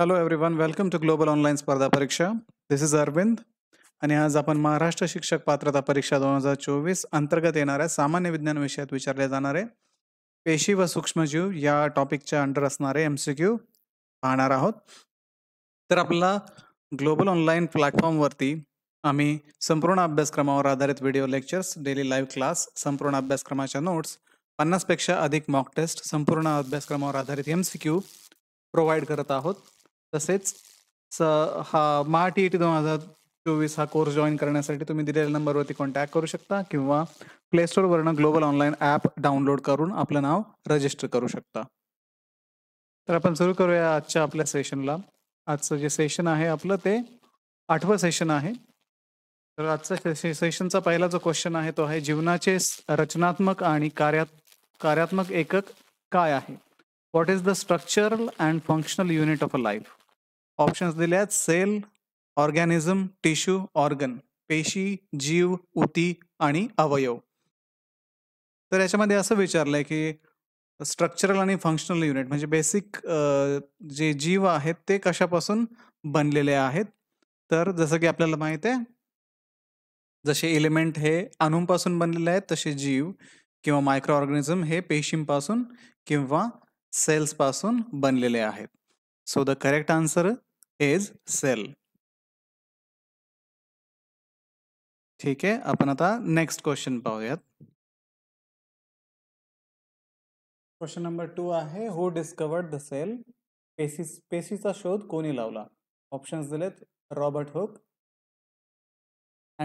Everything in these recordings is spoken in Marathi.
Hello one welcome to global online स्पर्धा परीक्षा दिस इज अरविंद आणि आज आपण महाराष्ट्र शिक्षक पात्रता परीक्षा दोन हजार चोवीस अंतर्गत येणाऱ्या सामान्य विज्ञान विषयात विचारले जाणारे पेशी व सूक्ष्मजीव या टॉपिकच्या अंडर असणारे एम सी क्यू पाहणार आहोत तर आपला ग्लोबल ऑनलाईन प्लॅटफॉर्मवरती आम्ही संपूर्ण अभ्यासक्रमावर आधारित video lectures daily live class संपूर्ण अभ्यासक्रमाच्या नोट्स पन्नासपेक्षा अधिक मॉक टेस्ट संपूर्ण अभ्यासक्रमावर आधारित एम सी क्यू प्रोव्हाइड करत आहोत तसेच हा मार्ट टी दोन हजार चोवीस हा कोर्स जॉईन करण्यासाठी तुम्ही दिलेल्या नंबरवरती कॉन्टॅक्ट करू शकता किंवा प्ले स्टोअरवरनं ग्लोबल ऑनलाईन ॲप डाउनलोड करून आपलं नाव रजिस्टर करू शकता तर आपण सुरू करूया आजच्या आपल्या सेशनला आजचं जे सेशन आहे आपलं ते आठवं सेशन आहे तर आजचा सेशनचा पहिला जो क्वेश्चन आहे तो आहे जीवनाचे रचनात्मक आणि कार्या कार्यात्मक एकक काय आहे what is the structural and functional unit of a life options दिले आहेत सेल ऑर्गॅनिझम टिश्यू ऑर्गन पेशी जीव उती आणि अवयव तर याच्यामध्ये असं विचारलंय की स्ट्रक्चरल आणि फंक्शनल युनिट म्हणजे बेसिक जे जीव आहेत ते कशापासून बनलेले आहेत तर जसं की आपल्याला माहित आहे जसे एलिमेंट हे अणूंपासून बनलेले आहेत तसे जीव किंवा मायक्रो ऑर्गॅनिझम हे पेशींपासून किंवा सेल्सपासून बनलेले आहेत so the correct answer is cell ठीक है अपन आता नेक्स्ट क्वेश्चन पाहूयात क्वेश्चन नंबर टू आहे हु डिस्कवर्ड द सेल पेसिस पेसीचा शोध कोणी लावला ऑप्शन्स दिलेत Robert Hooke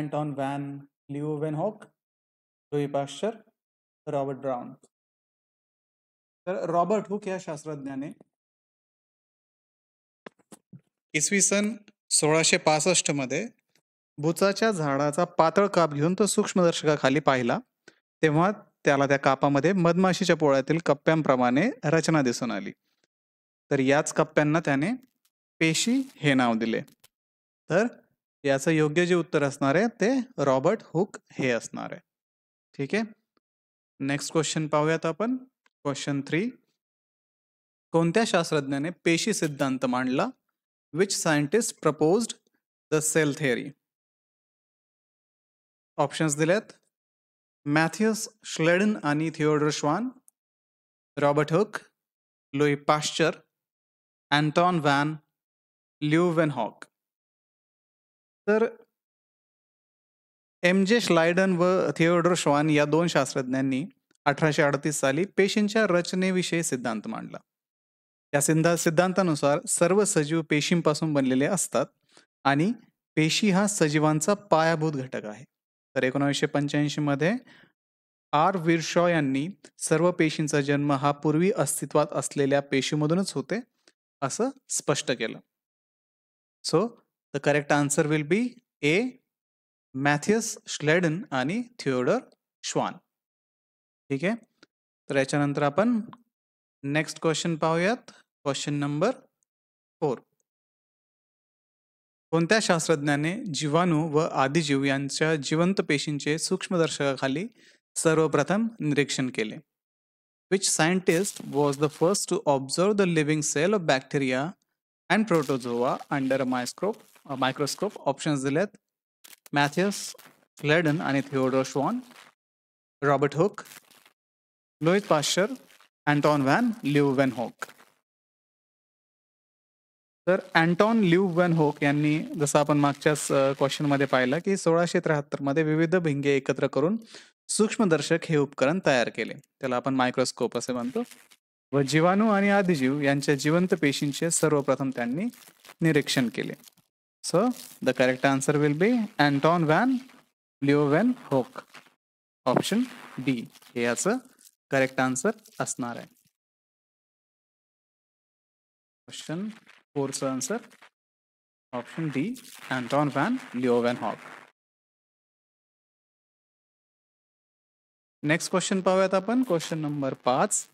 Anton van Leeuwenhoek Louis Pasteur Robert Brown तर रॉबर्ट हुक या शास्त्रज्ञाने इसवी सन सोळाशे पासष्ट मध्ये बुचाच्या झाडाचा पातळ काप घेऊन तो सूक्ष्मदर्शकाखाली पाहिला तेव्हा त्याला त्या कापामध्ये मधमाशीच्या पोळ्यातील कप्प्यांप्रमाणे रचना दिसून आली तर याच कप्प्यांना त्याने पेशी हे नाव दिले तर याचं योग्य जे उत्तर असणार आहे ते रॉबर्ट हुक हे असणार आहे ठीक आहे नेक्स्ट क्वेश्चन पाहूयात आपण क्वेश्चन थ्री कोणत्या शास्त्रज्ञाने पेशी सिद्धांत मांडला which scientist proposed the cell theory? Options दिलेत मॅथ्युअस श्लेडन आणि Theodor Schwann Robert Hooke Louis Pasteur Anton van Leeuwenhoek तर एम जे श्लायडन व थिओडर श्वान या दोन शास्त्रज्ञांनी अठराशे अडतीस साली पेशींच्या रचनेविषयी सिद्धांत मांडला या सिद्धा सिद्धांतानुसार सर्व सजीव पेशींपासून बनलेले असतात आणि पेशी हा सजीवांचा पायाभूत घटक आहे तर एकोणावीसशे पंच्याऐंशी मध्ये आर शॉ यांनी सर्व पेशींचा जन्म हा पूर्वी अस्तित्वात असलेल्या पेशीमधूनच होते असं स्पष्ट केलं so the correct answer will be A Matthias Schleiden आणि थिओडर श्वान ठीक आहे तर याच्यानंतर आपण नेक्स्ट क्वेश्चन पाहूयात क्वेश्चन नंबर फोर कोणत्या शास्त्रज्ञाने जीवाणू व आदिजीव यांच्या जिवंत पेशींचे सूक्ष्मदर्शकाखाली सर्वप्रथम निरीक्षण केले which scientist was the first to observe the living cell of bacteria and protozoa under microscope microscope options दिलेत मॅथियस फ्लेडन आणि थिओडो वॉन Robert Hooke Louis Pasteur Anton van Hoek तर अँटॉन होक यांनी जसं आपण मागच्याच क्वेश्चनमध्ये पाहिलं की सोळाशे त्र्याहत्तरमध्ये विविध भिंगे एकत्र करून सूक्ष्मदर्शक हे उपकरण तयार केले त्याला आपण मायक्रोस्कोप असे म्हणतो व जीवाणू आणि आदिजीव यांच्या जिवंत पेशींचे सर्वप्रथम त्यांनी निरीक्षण केले so the correct answer will be Anton van Leeuwenhoek option D हे याचं करेक्ट आन्सर असणार आहे क्वेश्चन फोरचं answer option D Anton van van Hoek next question पाहूयात आपण क्वेश्चन नंबर पाच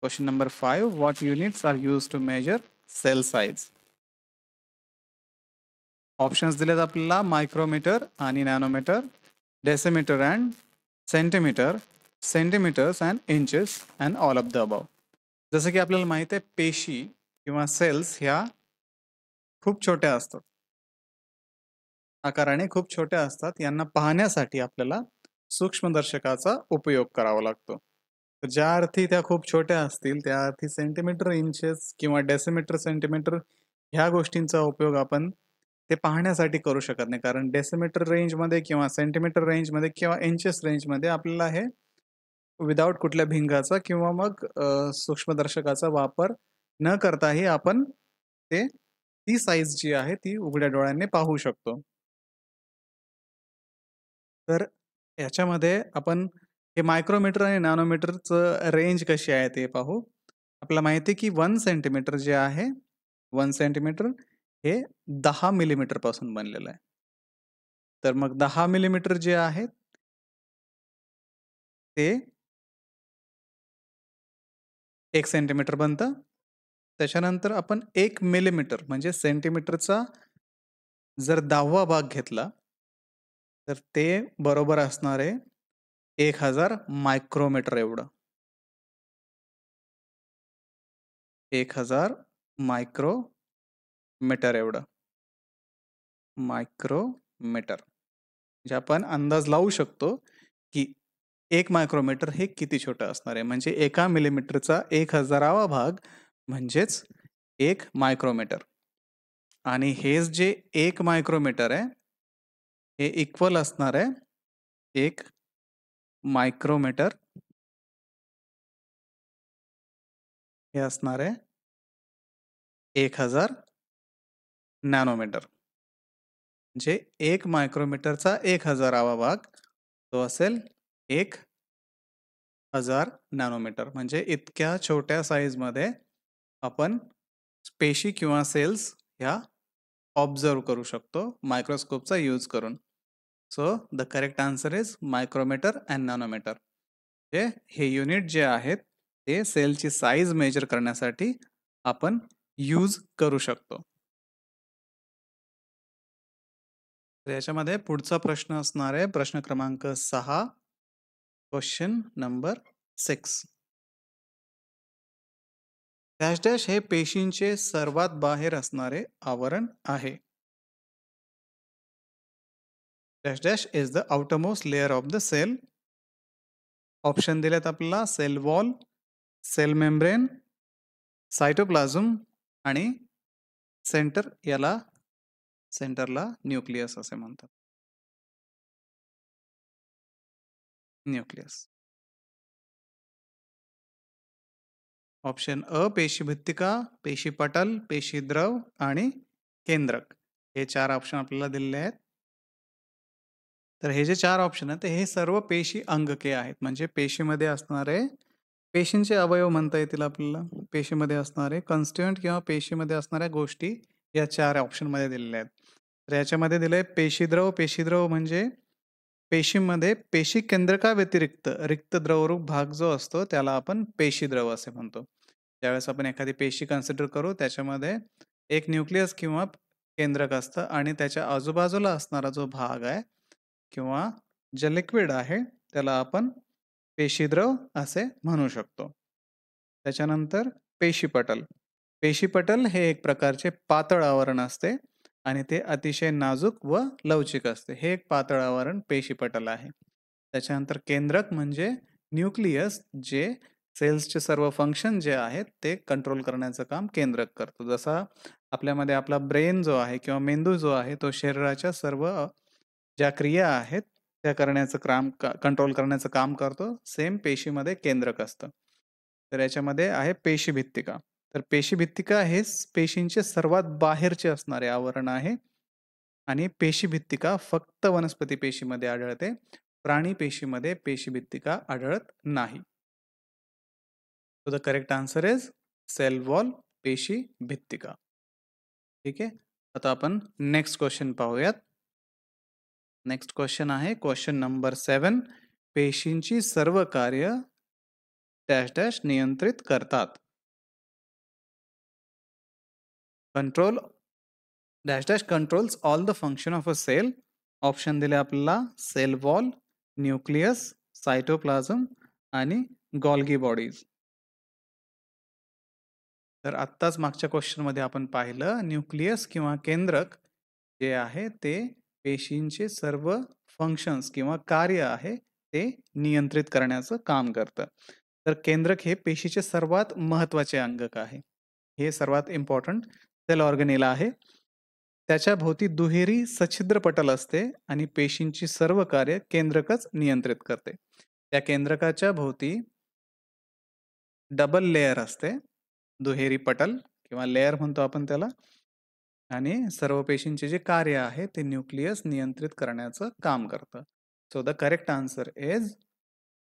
question number five what units are use to measure cell size options दिलेत आपल्याला मायक्रोमीटर आणि nanometre decimetre and centimetre centimetres and inches and all of the above जसं की आपल्याला माहीत आहे पेशी किंवा सेल्स ह्या खूप छोट्या असतात आकाराने खूप छोट्या असतात यांना पाहण्यासाठी आपल्याला सूक्ष्मदर्शकाचा उपयोग करावा लागतो ज्या अर्थी त्या खूप छोट्या असतील त्या अर्थी सेंटीमीटर इंचेस किंवा डेसिमीटर सेंटीमीटर ह्या गोष्टींचा उपयोग आपण ते पाहण्यासाठी करू शकत नाही कारण डेसिमीटर रेंजमध्ये किंवा सेंटीमीटर रेंजमध्ये किंवा इंचेस रेंजमध्ये आपल्याला हे विदाउट कुठल्या भिंगाचा किंवा मग सूक्ष्मदर्शकाचा वापर न करताही आपण ते ती साईज जी आहे ती उघड्या डोळ्यांनी पाहू शकतो तर याच्यामध्ये आपण हे मायक्रोमीटर आणि नॅनोमीटरचं रेंज कशी आहे ते पाहू आपल्याला माहिती आहे की वन सेंटीमीटर जे आहे वन सेंटीमीटर हे दहा मिलीमीटरपासून बनलेलं आहे तर मग दहा मिलीमीटर जे आहेत ते एक सेंटीमीटर बनतं त्याच्यानंतर आपण एक मिलीमीटर म्हणजे सेंटीमीटरचा जर दहावा भाग घेतला तर ते बरोबर असणार आहे एक हजार मायक्रोमीटर एवढं एक हजार मीटर एवढं मायक्रोमीटर म्हणजे आपण अंदाज लावू शकतो की एक मायक्रोमीटर हे किती छोटं असणार आहे म्हणजे एका मिलीमीटरचा एक हजारावा भाग म्हणजेच एक मायक्रोमीटर आणि हेच जे एक मायक्रोमीटर आहे हे इक्वल असणार आहे एक मायक्रोमीटर हे असणार आहे एक हजार नॅनोमीटर म्हणजे एक मायक्रोमीटरचा एक हजारावा भाग तो असेल एक हजार नॅनोमीटर म्हणजे इतक्या छोट्या साईजमध्ये आपण पेशी किंवा सेल्स ह्या ऑब्झर्व करू शकतो मायक्रोस्कोपचा यूज करून so the correct answer is micrometre and nanometre जे हे युनिट जे आहेत ते सेलची साईज मेजर करण्यासाठी आपण यूज करू शकतो याच्यामध्ये पुढचा प्रश्न असणार आहे प्रश्न क्रमांक सहा question number six dash dash हे पेशींचे सर्वात बाहेर असणारे आवरण आहे dash dash is the outermost layer of the cell option दिलेत आपल्याला cell wall cell membrane cytoplasm आणि सेंटर याला सेंटरला न्यूक्लियस असे म्हणतात न्यूक्लियस ऑप्शन अ पेशी पेशी भित्तिका पटल पेशी द्रव आणि केंद्रक हे चार ऑप्शन आपल्याला दिलेले आहेत तर हे जे चार ऑप्शन आहेत हे सर्व पेशी अंगके आहेत म्हणजे पेशीमध्ये असणारे पेशींचे अवयव म्हणता येतील आपल्याला पेशीमध्ये असणारे कन्स्ट्युएंट किंवा पेशीमध्ये असणाऱ्या गोष्टी या चार ऑप्शनमध्ये दिलेल्या आहेत तर याच्यामध्ये दिलं पेशीद्रव पेशीद्रव म्हणजे पेशीमध्ये पेशी केंद्रका व्यतिरिक्त रिक्त द्रवरूप भाग जो असतो त्याला आपण पेशी द्रव असे म्हणतो ज्यावेळेस आपण एखादी पेशी कन्सिडर करू त्याच्यामध्ये एक न्यूक्लियस किंवा केंद्रक असतं आणि त्याच्या आजूबाजूला असणारा जो भाग आहे किंवा जे लिक्विड आहे त्याला आपण पेशीद्रव असे म्हणू शकतो त्याच्यानंतर पेशीपटल पेशीपटल हे एक प्रकारचे पातळ आवरण असते आणि ते अतिशय नाजूक व लवचिक असते हे एक पातळ पेशीपटल आहे त्याच्यानंतर केंद्रक म्हणजे न्यूक्लियस जे सेल्सचे सर्व फंक्शन जे आहेत ते कंट्रोल करण्याचं काम केंद्रक करतो जसा आपल्यामध्ये आपला ब्रेन जो आहे किंवा मेंदू जो आहे तो शरीराच्या सर्व ज्या क्रिया आहेत त्या करण्याचं काम कंट्रोल करण्याचं काम करतो सेम पेशीमध्ये केंद्रक असतं तर याच्यामध्ये आहे पेशी भित्तिका तर पेशीभित्तिका हे पेशींचे सर्वात बाहेरचे असणारे आवरण आहे आणि पेशीभित्तिका फक्त वनस्पती पेशीमध्ये आढळते प्राणी पेशीमध्ये पेशीभित्तिका आढळत नाही so the correct answer is cell wall पेशी भित्तिका ठीक आहे आता आपण नेक्स्ट क्वेश्चन पाहूयात नेक्स्ट क्वेश्चन आहे क्वेश्चन नंबर सेवन पेशींची सर्व कार्य डॅश डॅश नियंत्रित करतात control dash dash controls all the function of a cell option दिले आपल्याला सेल वॉल न्यूक्लियस सायटोप्लाझम आणि गॉल्गी बॉडीज तर आत्ताच मागच्या क्वेश्चनमध्ये आपण पाहिलं न्यूक्लियस किंवा केंद्रक जे आहे ते पेशींचे सर्व फंक्शन्स किंवा कार्य आहे ते नियंत्रित करण्याचं काम करतं तर केंद्रक हे पेशीचे सर्वात महत्त्वाचे अंगक आहे हे सर्वात इम्पॉर्टंट सेल ऑर्गनेला आहे त्याच्या भोवती दुहेरी सछिद्र पटल असते आणि पेशींची सर्व कार्य केंद्रकच नियंत्रित करते त्या केंद्रकाच्या भोवती डबल लेयर असते दुहेरी पटल किंवा लेअर म्हणतो आपण त्याला आणि सर्व पेशींचे जे कार्य आहे ते न्यूक्लियस नियंत्रित करण्याचं काम करतं so the correct answer is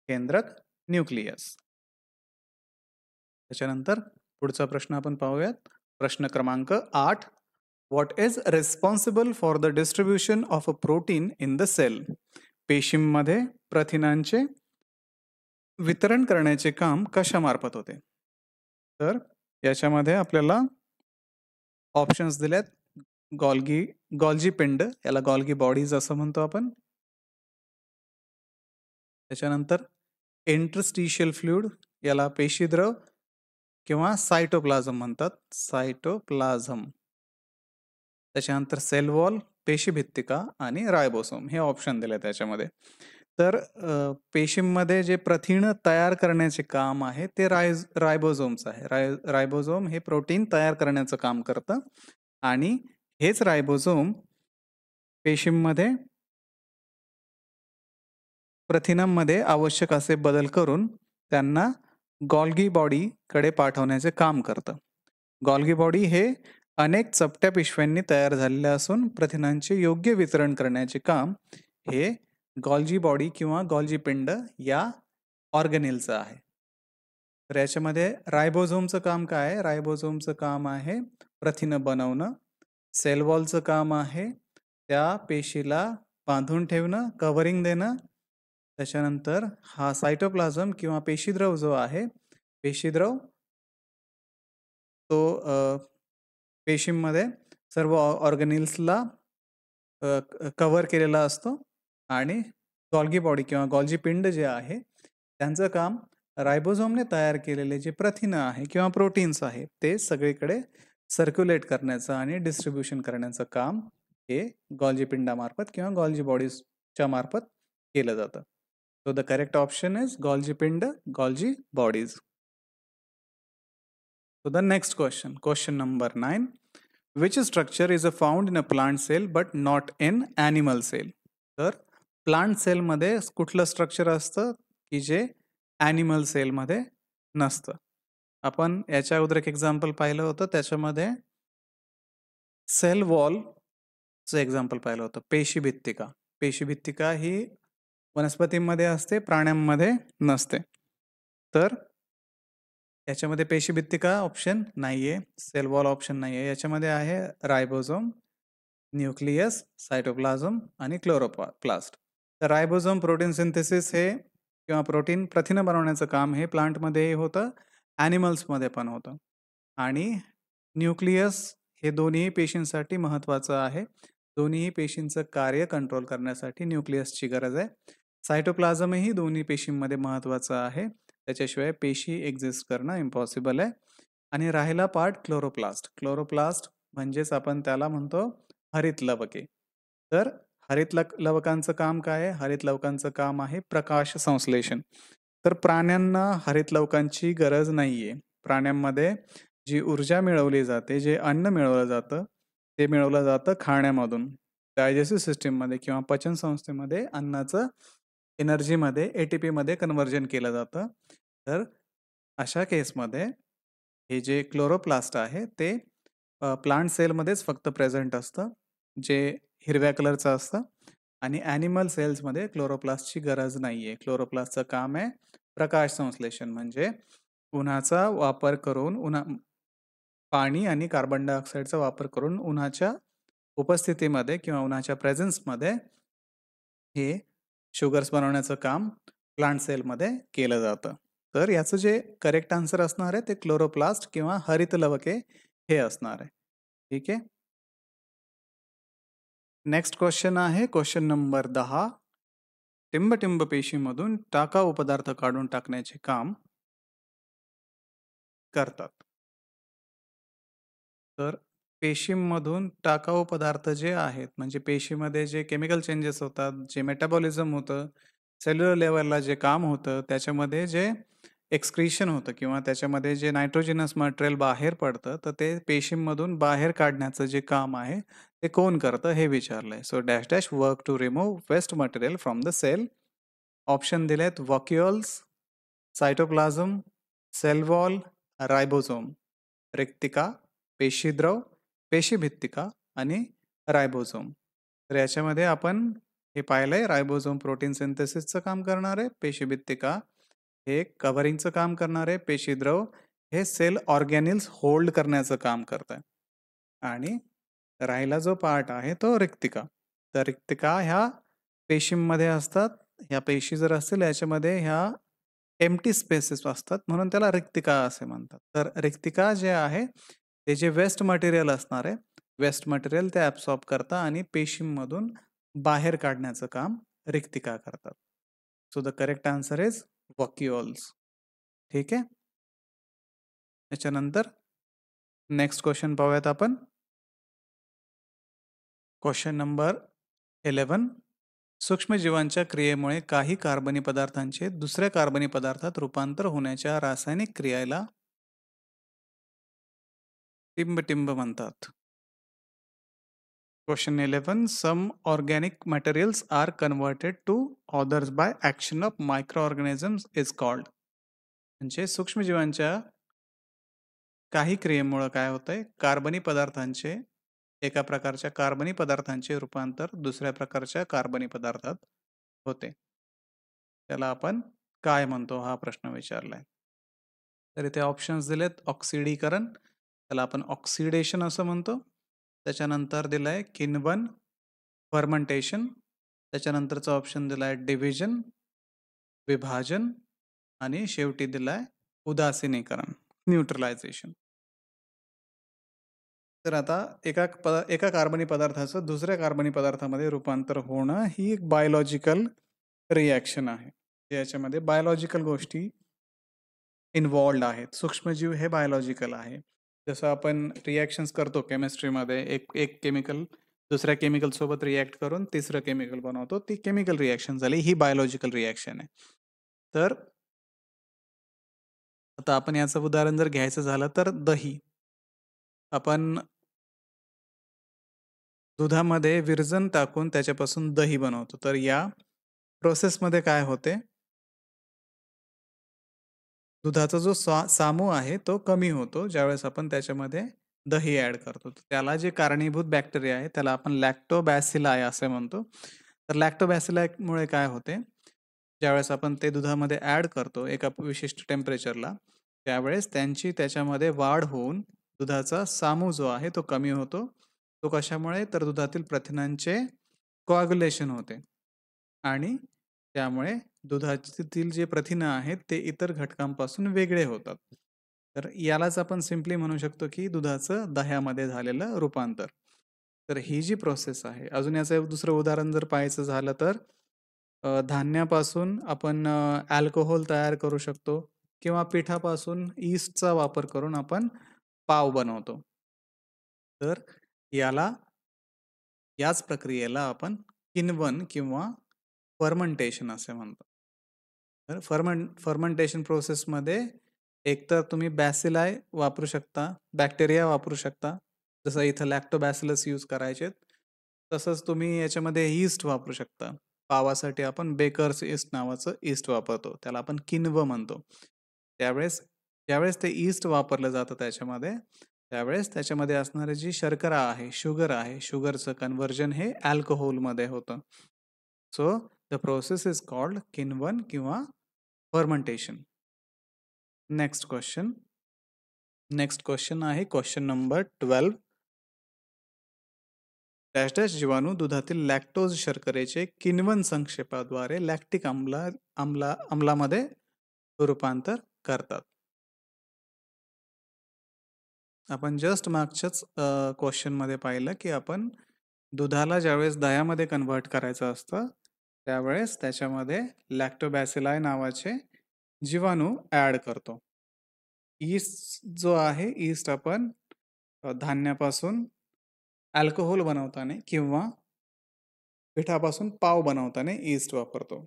केंद्रक न्यूक्लियस त्याच्यानंतर पुढचा प्रश्न आपण पाहूयात प्रश्न क्रमांक आठ what is responsible for the distribution of a protein in the cell पेशींमध्ये प्रथिनांचे वितरण करण्याचे काम कशामार्फत होते तर याच्यामध्ये आपल्याला ऑप्शन्स दिल्यात गॉल्गी गॉल्जी पिंड याला गॉल्गी बॉडीज असं म्हणतो आपण त्याच्यानंतर इंटरस्टिशियल फ्लुइड याला पेशीद्रव किंवा सायटोप्लाझम म्हणतात सायटोप्लाझम त्याच्यानंतर सेल वॉल पेशीभित्तिका आणि रायबोसोम हे ऑप्शन दिले त्याच्यामध्ये तर पेशींमध्ये जे प्रथिन तयार करण्याचे काम आहे ते राय रायबोझोमचं आहे राय रायबोझोम हे प्रोटीन तयार करण्याचं काम करतं आणि हेच रायबोझोम पेशींमध्ये प्रथिनांमध्ये आवश्यक असे बदल करून त्यांना गॉल्गी बॉडीकडे पाठवण्याचे काम करतं गॉल्गी बॉडी हे अनेक चपट्या पिशव्यांनी तयार झालेले असून प्रथिनांचे योग्य वितरण करण्याचे काम हे गॉल्जी बॉडी किंवा गॉल्जी पिंड या ऑर्गेनेलचं आहे तर याच्यामध्ये रायबोझोमचं काम काय आहे रायबोझोमचं काम आहे प्रथिनं बनवणं सेलवॉलचं काम आहे त्या पेशीला बांधून ठेवणं कव्हरिंग देणं त्याच्यानंतर हा सायटोप्लाझम किंवा पेशीद्रव जो आहे पेशीद्रव तो पेशींमध्ये सर्व ऑर्गनिल्सला कव्हर केलेला असतो आणि गॉल्गी बॉडी किंवा गॉल्जी पिंड जे आहे त्यांचं काम रायबोझोमने तयार केलेले जे प्रथिनं आहे किंवा प्रोटीन्स आहे ते सगळीकडे सर्क्युलेट करण्याचं आणि डिस्ट्रीब्युशन करण्याचं काम हे गॉल्जी पिंडामार्फत किंवा गॉल्जी बॉडीजच्या मार्फत केलं जातं So the correct option is Golgi Pinda, Golgi bodies. So the next question, question number 9. Which structure is found in a plant cell but not in animal cell? तर प्लांट सेलमध्ये कुठलं स्ट्रक्चर असतं की animal cell सेलमध्ये नसतं आपण याच्या अगोदर एक एक्झाम्पल पाहिलं होतं त्याच्यामध्ये सेल वॉलचं एक्झाम्पल पाहिलं होतं पेशीभित्तिका पेशीभित्तिका ही वनस्पतींमध्ये असते प्राण्यांमध्ये नसते तर याच्यामध्ये पेशीभित्तिका ऑप्शन नाहीये सेल वॉल ऑप्शन नाही आहे याच्यामध्ये आहे रायबोझोम न्यूक्लियस सायटोप्लाझम आणि क्लोरोप्लास्ट तर रायबोझोम प्रोटीन सिंथेसिस हे किंवा प्रोटीन प्रथिनं बनवण्याचं काम हे प्लांटमध्येही होतं ॲनिमल्समध्ये पण होतं आणि न्यूक्लियस हे दोन्ही पेशींसाठी महत्त्वाचं आहे दोन्ही पेशींचं कार्य कंट्रोल करण्यासाठी न्यूक्लियसची गरज आहे सायटोप्लाझमही दोन्ही पेशींमध्ये महत्त्वाचं आहे त्याच्याशिवाय पेशी एक्झिस्ट करणं इम्पॉसिबल आहे आणि राहिला पार्ट क्लोरोप्लास्ट क्लोरोप्लास्ट म्हणजेच आपण त्याला म्हणतो हरित लवके तर हरित लवकांचं काम काय आहे हरित लवकांचं काम आहे प्रकाश संश्लेषण तर प्राण्यांना हरित लवकांची गरज नाहीये प्राण्यांमध्ये जी ऊर्जा मिळवली जाते जे अन्न मिळवलं जातं ते मिळवलं जातं खाण्यामधून डायजेस्टिव्ह सिस्टीममध्ये किंवा पचन संस्थेमध्ये अन्नाचं एनर्जीमध्ये ए टी पीमध्ये कन्वर्जन केलं जातं तर अशा केसमध्ये हे जे क्लोरोप्लास्ट आहे ते प्लांट सेलमध्येच फक्त प्रेझेंट असतं जे हिरव्या कलरचं असतं आणि ॲनिमल सेल्समध्ये क्लोरोप्लास्टची गरज नाही आहे क्लोरोप्लास्टचं काम आहे प्रकाश संश्लेषण म्हणजे उन्हाचा वापर करून उन्हा पाणी आणि कार्बन डायऑक्साईडचा वापर करून उन्हाच्या उपस्थितीमध्ये किंवा उन्हाच्या प्रेझेन्समध्ये हे शुगर्स बनवण्याचं काम प्लांट सेलमध्ये केलं जातं तर याचं जे करेक्ट आन्सर असणार आहे ते क्लोरोप्लास्ट किंवा हरित लवके हे असणार आहे ठीक आहे नेक्स्ट क्वेश्चन आहे क्वेश्चन नंबर दहा टिंबटिंब पेशीमधून टाकाऊ पदार्थ काढून टाकण्याचे काम करतात तर पेशींमधून टाकाऊ पदार्थ जे आहेत म्हणजे पेशीमध्ये जे केमिकल चेंजेस होतात जे मेटाबॉलिझम होतं सेल्युलर लेवलला जे काम होतं त्याच्यामध्ये जे एक्सक्रिशन होतं किंवा त्याच्यामध्ये जे नायट्रोजिनस मटेरियल बाहेर पडतं तर ते पेशींमधून बाहेर काढण्याचं जे काम आहे ते कोण करतं हे विचारलं आहे सो dash dash work to remove waste material from the cell option दिले आहेत वॉक्युअल्स सायटोप्लाझम सेलवॉल रायबोझोम रिक्तिका पेशीद्रव पेशीभित्तिका आणि रायबोझोम तर याच्यामध्ये आपण हे पाहिलं आहे रायबोझोम प्रोटीन सिंथेसिसचं काम करणार आहे पेशीभित्तिका हे कव्हरिंगचं काम करणार आहे पेशीद्रव हे सेल ऑर्गॅनिल्स होल्ड करण्याचं काम करत आहे आणि राहिला जो पार्ट आहे तो रिक्तिका तर रिक्तिका ह्या पेशींमध्ये असतात ह्या पेशी जर असतील याच्यामध्ये ह्या एम्प्टी स्पेसेस असतात म्हणून त्याला रिक्तिका असे म्हणतात तर रिक्तिका जे आहे ते जे वेस्ट मटेरियल असणार आहे वेस्ट मटेरियल ते ॲब्सॉर्ब करतात आणि पेशींमधून बाहेर काढण्याचं काम रिक्तिका करतात so the correct answer is vacuoles ठीक आहे त्याच्यानंतर नेक्स्ट क्वेश्चन पाहूयात आपण क्वेश्चन नंबर इलेवन सूक्ष्मजीवांच्या क्रियेमुळे काही कार्बनी पदार्थांचे दुसऱ्या कार्बनी पदार्थात रूपांतर होण्याच्या रासायनिक क्रियेला टिंबटिंब म्हणतात question eleven some organic materials are converted to others by action of micro organisms is called म्हणजे सूक्ष्मजीवांच्या काही क्रियेमुळे काय होतंय कार्बनी पदार्थांचे एका प्रकारच्या कार्बनी पदार्थांचे रूपांतर दुसऱ्या प्रकारच्या कार्बनी पदार्थात होते त्याला आपण काय म्हणतो हा प्रश्न विचारलाय तर इथे ऑप्शन्स दिलेत ऑक्सिडीकरण त्याला आपण ऑक्सिडेशन असं म्हणतो त्याच्यानंतर दिलं आहे किनवन फर्मंटेशन त्याच्यानंतरचा ऑप्शन दिला आहे डिव्हिजन विभाजन आणि शेवटी दिला आहे उदासीनीकरण न्यूट्रलायझेशन तर आता एका पदा एका कार्बनी पदार्थाचं दुसऱ्या कार्बनी पदार्थामध्ये रूपांतर होणं ही एक बायोलॉजिकल रिॲक्शन आहे याच्यामध्ये बायोलॉजिकल गोष्टी इन्वॉल्ड आहेत सूक्ष्मजीव हे बायोलॉजिकल आहे जसं आपण रिॲक्शन करतो केमिस्ट्रीमध्ये एक एक केमिकल दुसऱ्या केमिकल सोबत रिॲक्ट करून तिसरं केमिकल बनवतो ती केमिकल रिॲक्शन झाली ही बायोलॉजिकल रिॲक्शन आहे तर आता आपण याचं उदाहरण जर घ्यायचं झालं तर दही आपण दुधामध्ये विरजन टाकून त्याच्यापासून दही बनवतो तर या प्रोसेसमध्ये काय होते दुधाचा जो सा सामू आहे तो कमी होतो ज्यावेळेस आपण त्याच्यामध्ये दही ॲड करतो त्याला जे कारणीभूत बॅक्टेरिया आहे त्याला आपण लॅक्टोबॅसिलाय असे म्हणतो तर लॅक्टोबॅसिलायमुळे काय होते ज्यावेळेस आपण ते दुधामध्ये ॲड करतो एका विशिष्ट टेम्परेचरला त्यावेळेस त्यांची त्याच्यामध्ये वाढ होऊन दुधाचा सामू जो आहे तो कमी होतो तो कशामुळे तर दुधातील प्रथिनांचे कॉग्युलेशन होते आणि त्यामुळे दुधातील जे प्रथिनं आहेत ते इतर घटकांपासून वेगळे होतात तर यालाच आपण सिम्पली म्हणू शकतो की दुधाचं दह्यामध्ये झालेलं रूपांतर तर ही जी प्रोसेस आहे अजून याचं दुसरं उदाहरण जर पाहायचं झालं तर धान्यापासून आपण अल्कोहोल तयार करू शकतो किंवा पिठापासून ईस्टचा वापर करून आपण पाव बनवतो तर याला याच प्रक्रियेला आपण किनवन किंवा फर्मंटेशन असे म्हणतो फर्मेंट फर्मेंटेशन प्रोसेसमध्ये एकतर तुम्ही बॅसिलाय वापरू शकता बॅक्टेरिया वापरू शकता जसं इथं लॅक्टोबॅसिलस यूज करायचे तसंच तुम्ही याच्यामध्ये यीस्ट वापरू शकता पावासाठी आपण बेकर्स ईस्ट नावाचं इस्ट वापरतो त्याला आपण किन्व म्हणतो त्यावेळेस ज्यावेळेस ते ईस्ट वापरलं जातं त्याच्यामध्ये त्यावेळेस त्याच्यामध्ये असणारी जी शर्करा आहे शुगर आहे शुगरचं कन्व्हर्जन हे अल्कोहोलमध्ये होतं so the process is called किनवन किंवा fermentation next question next question आहे question number twelve dash dash जीवाणू दुधातील लॅक्टोज शर्करेचे किनवन संक्षेपाद्वारे लॅक्टिक अमला अमला अंमलामध्ये रूपांतर करतात आपण जस्ट मागच्याच क्वेश्चनमध्ये पाहिलं की आपण दुधाला ज्यावेळेस दह्यामध्ये कन्व्हर्ट करायचं असतं त्यावेळेस त्याच्यामध्ये लॅक्टोबॅसिलाय नावाचे जीवाणू ॲड करतो ईस्ट जो आहे ईस्ट आपण धान्यापासून अल्कोहोल बनवताना किंवा पिठापासून पाव बनवताना ईस्ट वापरतो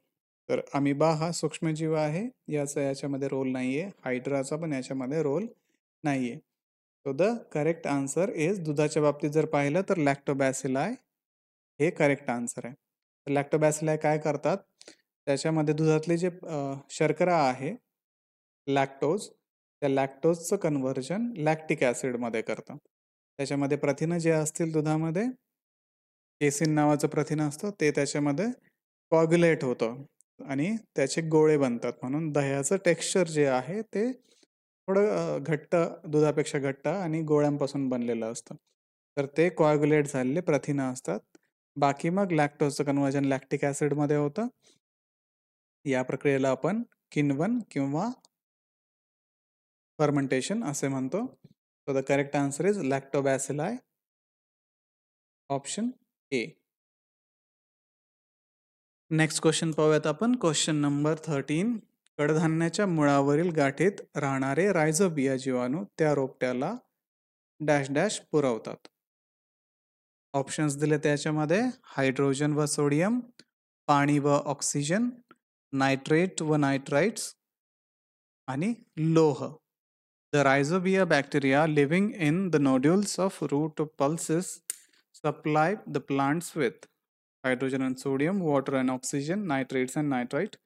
तर अमिबा हा सूक्ष्मजीव आहे याचा याच्यामध्ये रोल नाही आहे हायड्राचा पण याच्यामध्ये रोल नाही आहे so the correct answer is दुधाच्या बाबतीत जर पाहिलं तर लॅक्टोबॅसिलाय हे करेक्ट आन्सर आहे लॅक्टोबॅसिलाय काय करतात त्याच्यामध्ये दुधातले जे शर्करा आहे लॅक्टोज त्या लॅक्टोजचं कन्व्हर्जन लॅक्टिक ॲसिडमध्ये करतं त्याच्यामध्ये प्रथिनं जे असतील दुधामध्ये केसिन नावाचं प्रथिनं असतं ते त्याच्यामध्ये कॉग्युलेट होतं आणि त्याचे गोळे बनतात म्हणून दह्याचं टेक्स्चर जे आहे ते थोडं घट्ट दुधापेक्षा घट्ट आणि गोळ्यांपासून बनलेलं असतं तर ते कॉग्युलेट झालेले प्रथिनं असतात बाकी मग लॅक्टोजचं कन्वर्जन लॅक्टिक ॲसिडमध्ये होतं या प्रक्रियेला आपण किनवन किंवा फर्मेंटेशन असे म्हणतो so the correct answer is lactobacilli option A next question पाहूयात आपण क्वेश्चन नंबर थर्टीन कडधान्याच्या मुळावरील गाठीत राहणारे रायझोबिया जीवाणू त्या रोपट्याला डॅश डॅश पुरवतात ऑप्शन्स दिले त्याच्यामध्ये हायड्रोजन व सोडियम पाणी व ऑक्सिजन नायट्रेट व नायट्राइट्स आणि लोह the rhizobia bacteria living in the nodules of root pulses supply the plants with hydrogen and sodium water and oxygen nitrates and nitrite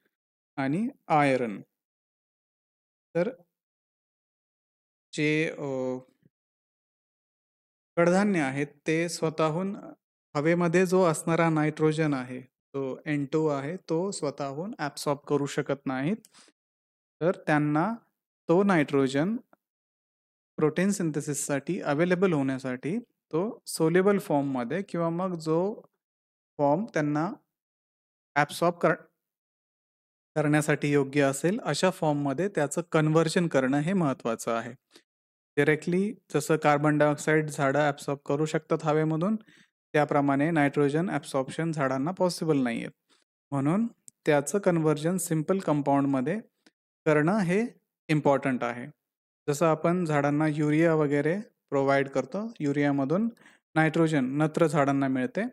आणि आयरन तर जे कडधान्य आहेत ते स्वतःहून हवेमध्ये जो असणारा नायट्रोजन आहे तो एन टू आहे तो स्वतःहून ॲपसॉप करू शकत नाहीत तर त्यांना तो नायट्रोजन प्रोटीन सिंथेसिससाठी अवेलेबल होण्यासाठी तो सोलेबल फॉर्ममध्ये किंवा मग जो फॉर्म त्यांना ॲपसॉप कर करण्यासाठी योग्य असेल अशा फॉर्ममध्ये त्याचं कन्व्हर्जन करणं हे महत्त्वाचं आहे डिरेक्टली जसं कार्बन डायऑक्साईड झाडं ॲब्सॉर्ब करू शकतात हवेमधून त्याप्रमाणे नायट्रोजन ॲब्सॉर्प्शन झाडांना पॉसिबल नाही आहेत म्हणून त्याचं कन्व्हर्जन सिम्पल कंपाऊंडमध्ये करणं हे इम्पॉर्टंट आहे जसं आपण झाडांना युरिया वगैरे प्रोव्हाइड करतो युरियामधून नायट्रोजन नत्र झाडांना मिळते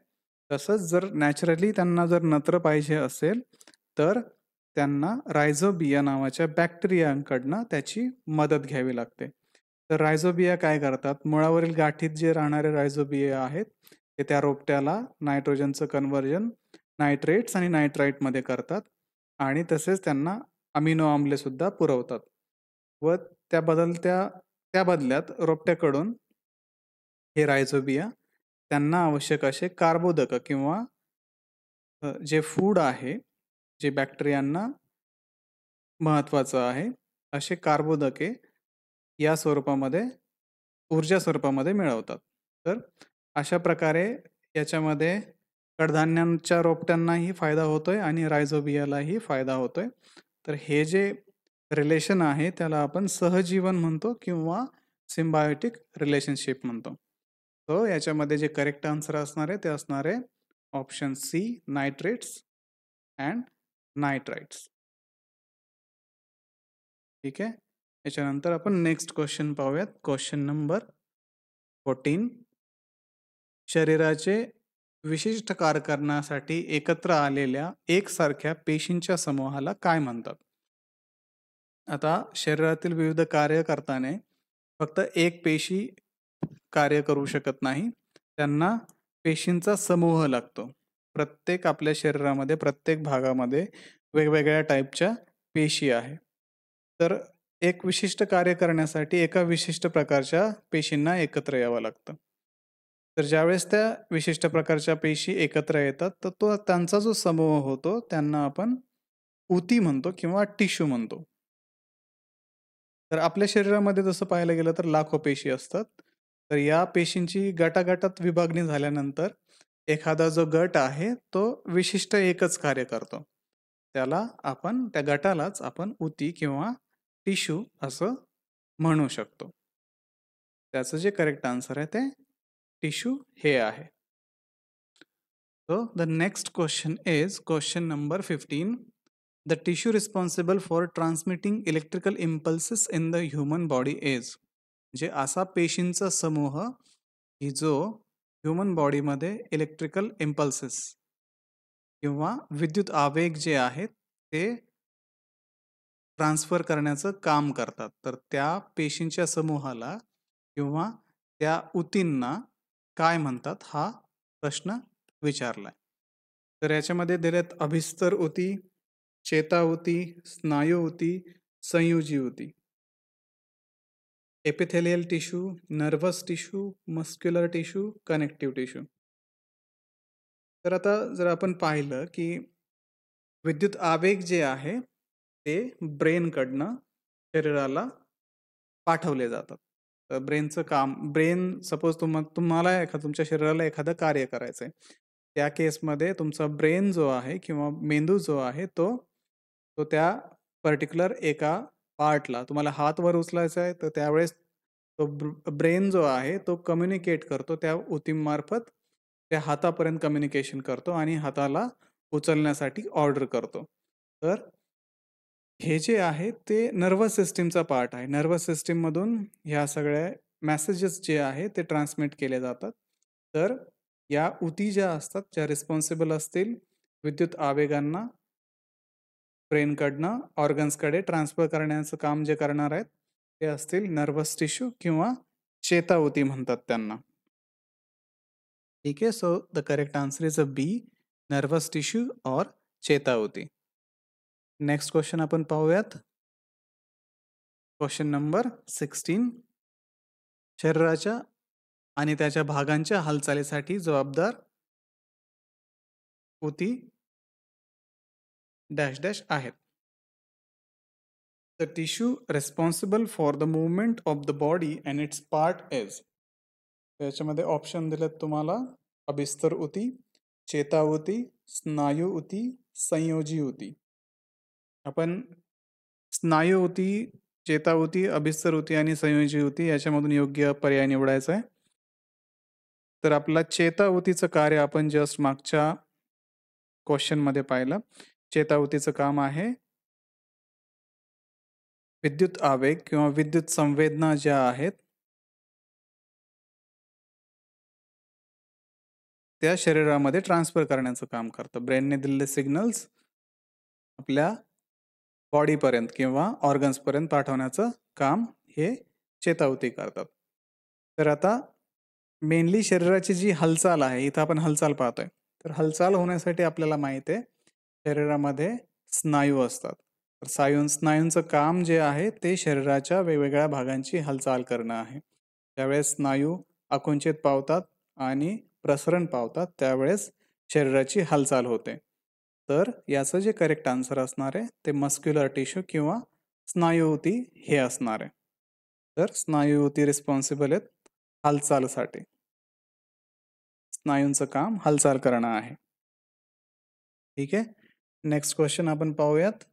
तसंच जर नॅचरली त्यांना जर नत्र पाहिजे असेल तर त्यांना रायझोबिया नावाच्या बॅक्टेरियांकडनं त्याची मदत घ्यावी लागते तर रायझोबिया काय करतात मुळावरील गाठीत जे राहणारे रायझोबिया आहेत ते त्या रोपट्याला नायट्रोजनचं कन्वर्जन नायट्रेट्स आणि नायट्राईटमध्ये करतात आणि तसेच त्यांना अमिनो आम्लेसुद्धा पुरवतात व त्या बदलत्या त्या बदल्यात रोपट्याकडून हे रायझोबिया त्यांना आवश्यक असे कार्बोदकं किंवा जे फूड आहे जे बॅक्टेरियांना महत्त्वाचं आहे असे कार्बोदके या स्वरूपामध्ये ऊर्जा स्वरूपामध्ये मिळवतात तर अशा प्रकारे याच्यामध्ये कडधान्यांच्या रोपट्यांनाही फायदा होतोय आणि रायझोबियालाही फायदा होतोय तर हे जे रिलेशन आहे त्याला आपण सहजीवन म्हणतो किंवा सिम्बायोटिक रिलेशनशिप म्हणतो सो याच्यामध्ये जे करेक्ट आन्सर असणार आहे ते असणार आहे option C nitrates and nitrites ठीक आहे याच्यानंतर आपण नेक्स्ट क्वेश्चन पाहूयात क्वेश्चन नंबर फोर्टीन शरीराचे विशिष्ट करण्यासाठी एकत्र आलेल्या एकसारख्या पेशींच्या समूहाला काय म्हणतात आता शरीरातील विविध कार्य करताने फक्त एक पेशी कार्य करू शकत नाही त्यांना पेशींचा समूह लागतो प्रत्येक आपल्या शरीरामध्ये प्रत्येक भागामध्ये वेगवेगळ्या टाईपच्या पेशी आहे तर एक विशिष्ट कार्य करण्यासाठी एका विशिष्ट प्रकारच्या पेशींना एकत्र यावं लागतं तर ज्यावेळेस त्या विशिष्ट प्रकारच्या पेशी एकत्र येतात तर तो त्यांचा जो समूह होतो त्यांना आपण ऊती म्हणतो किंवा टिश्यू म्हणतो तर आपल्या शरीरामध्ये जसं पाहायला गेलं तर लाखो पेशी असतात तर या पेशींची गटागटात विभागणी झाल्यानंतर एखादा जो गट आहे तो विशिष्ट एकच कार्य करतो त्याला आपण त्या गटालाच आपण ऊती किंवा टिश्यू असं म्हणू शकतो त्याचं जे करेक्ट आन्सर आहे ते टिश्यू हे आहे so the next question is question number fifteen the tissue responsible for transmitting electrical impulses in the human body is म्हणजे जे असा पेशींचा समूह की जो ह्युमन बॉडीमध्ये इलेक्ट्रिकल इम्पल्सेस किंवा विद्युत आवेग जे आहेत ते ट्रान्सफर करण्याचं काम करतात तर त्या पेशींच्या समूहाला किंवा त्या ऊतींना काय म्हणतात हा प्रश्न विचारलाय तर याच्यामध्ये दिलेत अभिस्तर चेता होती स्नायू होती संयुजी होती epithelial tissue nervous tissue muscular tissue connective tissue तर आता जर आपण पाहिलं की विद्युत आवेग जे आहे ते ब्रेनकडनं शरीराला पाठवले जातात तर ब्रेनचं काम ब्रेन सपोज तुम तुम्हाला एखाद तुमच्या शरीराला एखादं कार्य करायचं आहे त्या केसमध्ये तुमचा ब्रेन जो आहे किंवा मेंदू जो आहे तो तो त्या पर्टिक्युलर एका पार्टला तुम्हाला हात वर उचलायचा आहे तर त्यावेळेस तो ब्रेन जो आहे तो कम्युनिकेट करतो त्या उतीमार्फत त्या हातापर्यंत कम्युनिकेशन करतो आणि हाताला उचलण्यासाठी ऑर्डर करतो तर हे जे आहे ते नर्वस सिस्टीमचा पार्ट आहे नर्वस सिस्टीममधून ह्या सगळ्या मेसेजेस जे आहे ते ट्रान्समिट केले जातात तर या उती ज्या असतात ज्या रिस्पॉन्सिबल असतील विद्युत आवेगांना ब्रेनकडनं ऑर्गन्सकडे ट्रान्सफर करण्याचं काम जे करणार आहेत ते असतील नर्वस टिश्यू किंवा चेतावती म्हणतात त्यांना ठीक आहे so the correct answer is a B nervous tissue और चेतावती नेक्स्ट क्वेश्चन आपण पाहूयात क्वेश्चन नंबर सिक्स्टीन शरीराच्या आणि त्याच्या भागांच्या हालचालीसाठी जबाबदार होती डॅश डॅश आहेत the tissue responsible for the movement of the body and its part as याच्यामध्ये ऑप्शन दिलेत तुम्हाला अभिस्तर चेता चेतावती स्नायू होती संयोजी होती आपण स्नायू होती चेता होती अभिस्तर होती आणि संयोजी होती याच्यामधून योग्य पर्याय निवडायचा आहे तर आपला चेतावतीचं कार्य आपण जस्ट मागच्या क्वेश्चनमध्ये पाहिलं चेतावतीचं काम आहे विद्युत आवेग किंवा विद्युत संवेदना ज्या आहेत त्या शरीरामध्ये ट्रान्सफर करण्याचं काम करतं ब्रेनने दिलेले सिग्नल्स आपल्या बॉडीपर्यंत किंवा ऑर्गन्सपर्यंत पाठवण्याचं काम हे चेतावती करतात तर आता मेनली शरीराची जी हालचाल आहे इथं आपण हालचाल पाहतोय तर हालचाल होण्यासाठी आपल्याला माहिती आहे शरीरामध्ये स्नायू असतात तर सायू स्नायूंचं काम जे आहे ते शरीराच्या वेगवेगळ्या भागांची हालचाल करणं आहे त्यावेळेस स्नायू आकुंचित पावतात आणि प्रसरण पावतात त्यावेळेस शरीराची हालचाल होते तर याचं जे करेक्ट आन्सर असणार आहे ते मस्क्युलर टिश्यू किंवा स्नायूती हे असणार आहे तर स्नायूती रिस्पॉन्सिबल आहेत हालचालसाठी स्नायूंचं काम हालचाल करणं आहे ठीक आहे नेक्स्ट क्वेश्चन आपण पाहूयात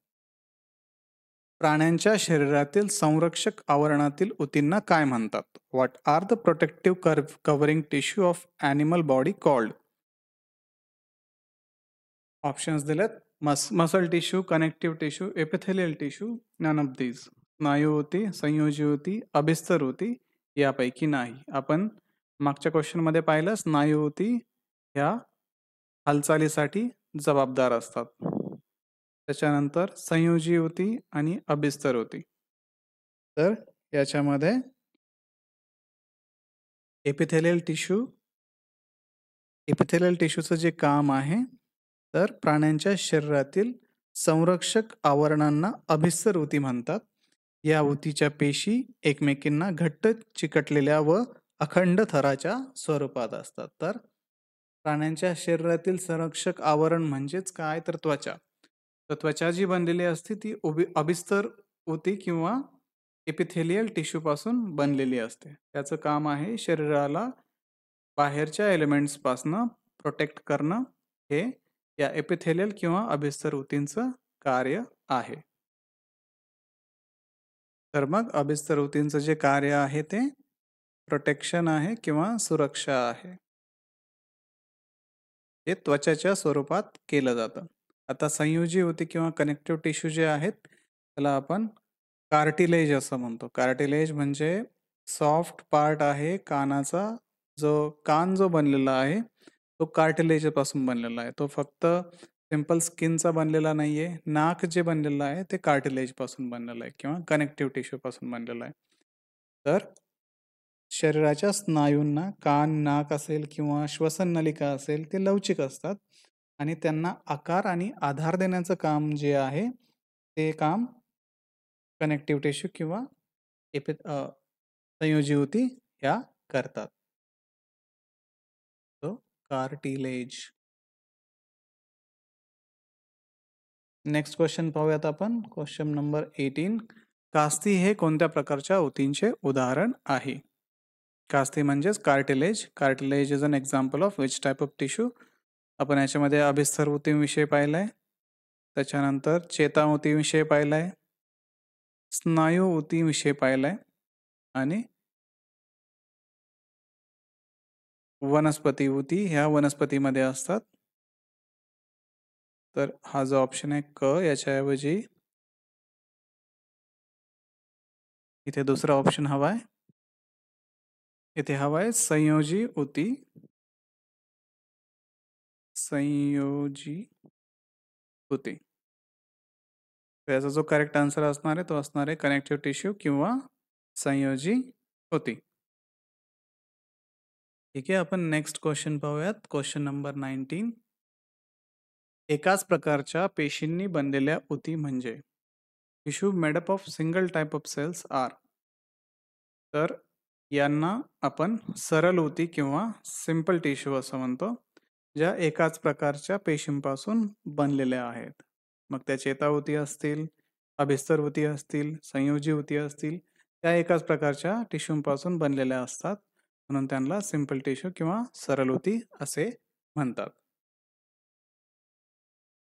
प्राण्यांच्या शरीरातील संरक्षक आवरणातील ऊतींना काय म्हणतात व्हॉट आर द प्रोटेक्टिव्ह कर covering tissue of animal body called options दिलेत मस muscle tissue connective tissue epithelial tissue none of these स्नायू होती संयोजी होती अभिस्तर होती यापैकी नाही आपण मागच्या क्वेश्चनमध्ये पाहिलं स्नायू होती ह्या हालचालीसाठी जबाबदार असतात त्याच्यानंतर संयोजी होती आणि अभिस्तर होती तर याच्यामध्ये एपिथेलियल टिश्यू एपिथेलियल टिश्यूचं जे काम आहे तर प्राण्यांच्या शरीरातील संरक्षक आवरणांना अभिस्तर ऊती म्हणतात या ऊतीच्या पेशी एकमेकींना घट्ट चिकटलेल्या व अखंड थराच्या स्वरूपात असतात तर प्राण्यांच्या शरीरातील संरक्षक आवरण म्हणजेच काय तर त्वचा तर त्वचा जी बनलेली असते ती उभी अभिस्तर ऊती किंवा एपिथेलियल टिश्यूपासून बनलेली असते त्याचं काम आहे शरीराला बाहेरच्या एलिमेंट्सपासनं प्रोटेक्ट करणं हे या एपिथेलियल किंवा अभिस्तर ऊतींचं कार्य आहे तर मग अभिस्तर ऊतींचं जे कार्य आहे ते प्रोटेक्शन आहे किंवा सुरक्षा आहे हे त्वचाच्या स्वरूपात केलं जातं आता संयोजी होती किंवा कनेक्टिव्ह टिश्यू जे आहेत त्याला आपण कार्टिलेज असं म्हणतो कार्टिलेज म्हणजे सॉफ्ट पार्ट आहे कानाचा जो कान जो बनलेला आहे तो कार्टिलेज पासून बनलेला आहे तो फक्त सिंपल स्किनचा बनलेला नाहीये नाक जे बनलेलं आहे ते कार्टिलेज पासून बनलेलं आहे किंवा कनेक्टिव्ह टिश्यू पासून बनलेलं आहे तर शरीराच्या स्नायूंना कान नाक असेल किंवा श्वसन नलिका असेल ते लवचिक असतात आणि त्यांना आकार आणि आधार देण्याचं काम जे आहे ते काम कनेक्टिव्ह टिश्यू किंवा एपि होती ह्या करतात कार्टिलेज नेक्स्ट क्वेश्चन पाहूयात आपण क्वेश्चन नंबर एटीन कास्ती हे कोणत्या प्रकारच्या ऊतींचे उदाहरण आहे कास्ती म्हणजेच cartilage cartilage is an example of which type of tissue आपण याच्यामध्ये अभिस्तर ऊतींविषयी पाहिलं आहे त्याच्यानंतर चेता ऊतीविषयी पाहिला आहे स्नायू ऊतीविषयी पाहिला आहे आणि वनस्पति उती हा वनस्पति मध्य तर हा जो ऑप्शन है क याच्याऐवजी इथे दुसरा ऑप्शन हवा है इथे हवा है संयोजी उती संयोजी उती तर जो करेक्ट आंसर असणार आहे तो कनेक्टिव टिश्यू कि संयोजी होती ठीक आहे आपण नेक्स्ट क्वेश्चन पाहूयात क्वेश्चन नंबर नाईन्टीन एकाच प्रकारच्या पेशींनी बनलेल्या उती म्हणजे tissue made up of single type of cells are तर यांना आपण सरल उती किंवा सिम्पल टिश्यू असं म्हणतो ज्या एकाच प्रकारच्या पेशींपासून बनलेल्या आहेत मग त्या चेतावती असतील अभिस्तरवती असतील संयोजी होती असतील त्या एकाच प्रकारच्या टिश्यूंपासून बनलेल्या असतात म्हणून त्यांना सिम्पल टिश्यू किंवा सरल होती असे म्हणतात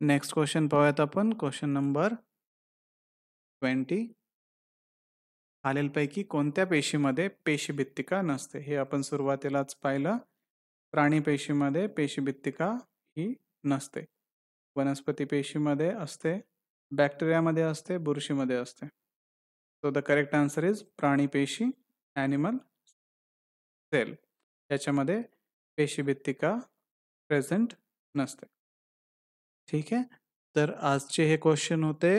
नेक्स्ट क्वेश्चन पाहूयात आपण क्वेश्चन नंबर ट्वेंटी खालीलपैकी कोणत्या पेशीमध्ये पेशीभित्तिका नसते हे आपण सुरुवातीलाच पाहिलं प्राणी पेशीमध्ये पेशीभित्तिका ही नसते वनस्पती पेशीमध्ये असते बॅक्टेरियामध्ये असते बुरशीमध्ये असते so the correct answer is प्राणी पेशी ॲनिमल सेल याच्यामध्ये पेशीभित्तिका प्रेझेंट नसते ठीक आहे तर आजचे हे क्वेश्चन होते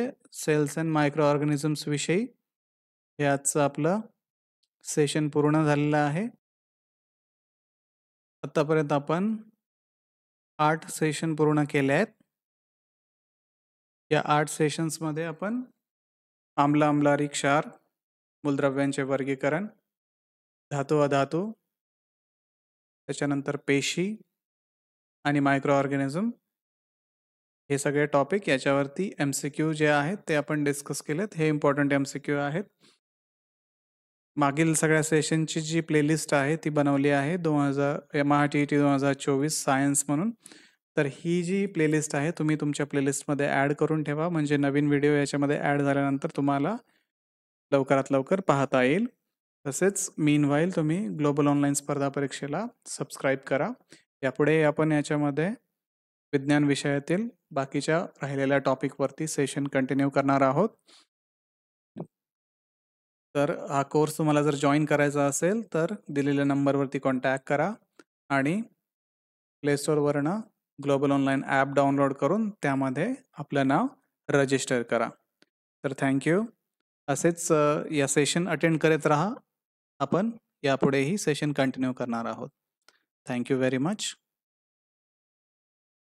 सेल्स अँड मायक्रो ऑर्गॅनिझम्स विषयी हे आजचं आपलं सेशन पूर्ण झालेलं आहे आतापर्यंत आपण आठ सेशन पूर्ण केले आहेत या आठ सेशन्समध्ये आपण आमला आमलारी क्षार मूलद्रव्यांचे वर्गीकरण धातू अधातू त्याच्यानंतर पेशी आणि मायक्रो ऑर्गॅनिझम हे सगळे टॉपिक याच्यावरती एम सी क्यू जे आहेत ते आपण डिस्कस केलेत हे इम्पॉर्टंट एम सी क्यू आहेत मागील सगळ्या सेशनची जी प्लेलिस्ट आहे ती बनवली आहे दोन हजार एम टी टी दोन हजार चोवीस सायन्स म्हणून तर ही जी प्लेलिस्ट आहे तुम्ही तुमच्या प्लेलिस्टमध्ये ॲड करून ठेवा म्हणजे नवीन व्हिडिओ याच्यामध्ये ॲड झाल्यानंतर तुम्हाला लवकरात लवकर पाहता येईल तसेच मीनवाईल तुम्ही ग्लोबल ऑनलाईन स्पर्धा परीक्षेला सबस्क्राईब करा यापुढे आपण याच्यामध्ये विज्ञान विषयातील बाकीच्या राहिलेल्या टॉपिकवरती सेशन कंटिन्यू करणार आहोत तर हा कोर्स तुम्हाला जर जॉईन करायचा असेल तर दिलेल्या नंबरवरती कॉन्टॅक्ट करा आणि प्लेस्टोरवरनं ग्लोबल ऑनलाईन ॲप डाउनलोड करून त्यामध्ये आपलं नाव रजिस्टर करा तर थँक्यू असेच या सेशन अटेंड करत राहा आपण यापुढेही सेशन कंटिन्यू करणार आहोत थँक्यू व्हेरी मच